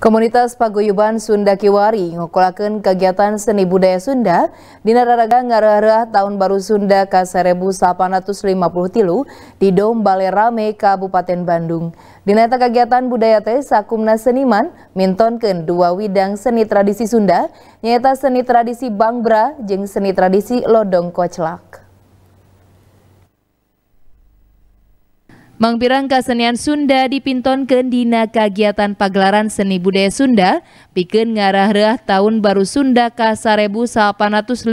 Komunitas Paguyuban Sunda Kiwari ngokolaken kegiatan seni budaya Sunda di Nararaga ngarah tahun baru Sunda ke 1850 tilu di Dom Rame Kabupaten Bandung. Dinata kegiatan budaya teh sakumna seniman mintonkan dua widang seni tradisi Sunda, nyata seni tradisi Bangbra jeng seni tradisi Lodong Koclak. Mangpirang kesenian Sunda ke dina kegiatan pagelaran seni budaya Sunda pikeun reah tahun baru Sunda ka 1950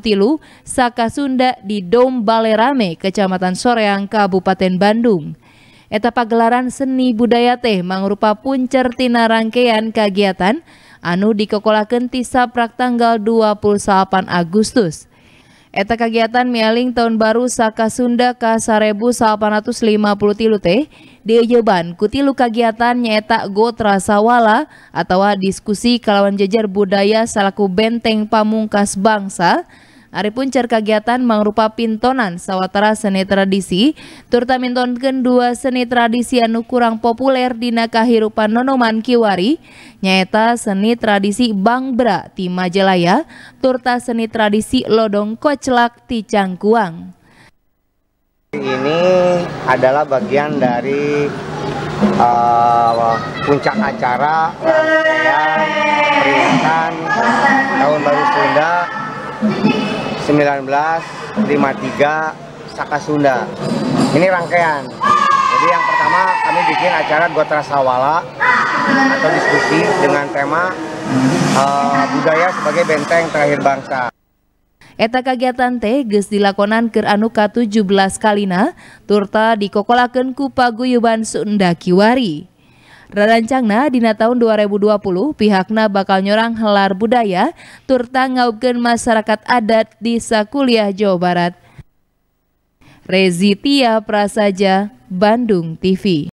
tilu saka Sunda di Dom Balerame, Kecamatan Soreang, Kabupaten Bandung. Eta pagelaran seni budaya teh mangrupa puncer tina rangkaian kegiatan anu dikokolakeun ti saprak tanggal 28 Agustus. Eta kegiatan mialing tahun baru Saka Sunda ka 1850 tilu teh diejeban kutilu kegiatan nyaeta go sawala atau diskusi kalawan jajar budaya selaku benteng pamungkas bangsa Ari cer kegiatan mangrupa pintonan sawatara seni tradisi, turta minton kedua seni tradisi anu kurang populer di nakahirupan nonoman kiwari, nyaeta seni tradisi Bangbra ti Majalaya, turta seni tradisi Lodong Koclak ti Cangkuang. Ini adalah bagian dari uh, puncak acara yang peringatan Tahun Baru Sunda 1953 Saka Sunda. Ini rangkaian. Jadi yang pertama kami bikin acara Gotra Sawala atau diskusi dengan tema uh, budaya sebagai benteng terakhir bangsa. Eta kegiatan teh geus dilakonan keur anu ka 17 kalina turta dikokolakeun ku paguyuban Sunda Kiwari. Rarancangna dina tahun 2020 pihakna bakal nyorang helar budaya turta ngaubkeun masyarakat adat di Sakuliah Jawa Barat. Rezitia Prasaja, Bandung TV.